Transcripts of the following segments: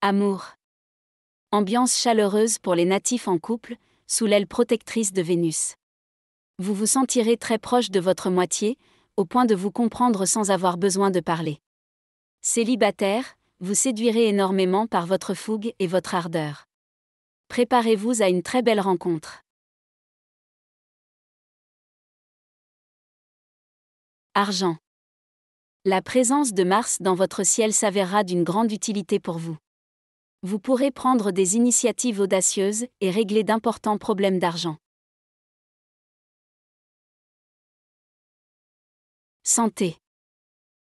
Amour. Ambiance chaleureuse pour les natifs en couple, sous l'aile protectrice de Vénus. Vous vous sentirez très proche de votre moitié, au point de vous comprendre sans avoir besoin de parler. Célibataire, vous séduirez énormément par votre fougue et votre ardeur. Préparez-vous à une très belle rencontre. Argent. La présence de Mars dans votre ciel s'avérera d'une grande utilité pour vous. Vous pourrez prendre des initiatives audacieuses et régler d'importants problèmes d'argent. Santé.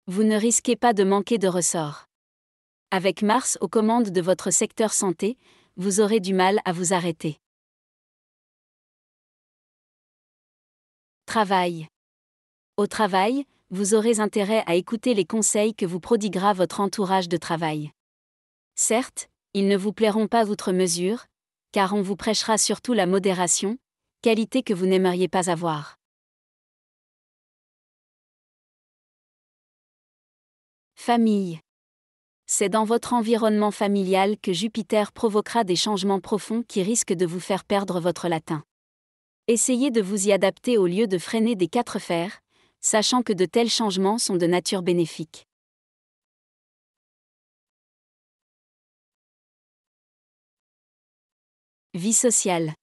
Vous ne risquez pas de manquer de ressorts. Avec Mars aux commandes de votre secteur santé, vous aurez du mal à vous arrêter. Travail. Au travail, vous aurez intérêt à écouter les conseils que vous prodiguera votre entourage de travail. Certes, ils ne vous plairont pas votre mesure, car on vous prêchera surtout la modération, qualité que vous n'aimeriez pas avoir. Famille. C'est dans votre environnement familial que Jupiter provoquera des changements profonds qui risquent de vous faire perdre votre latin. Essayez de vous y adapter au lieu de freiner des quatre fers, sachant que de tels changements sont de nature bénéfique. Vie sociale.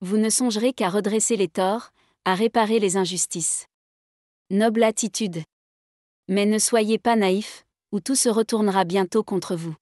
Vous ne songerez qu'à redresser les torts, à réparer les injustices. Noble attitude. Mais ne soyez pas naïf, ou tout se retournera bientôt contre vous.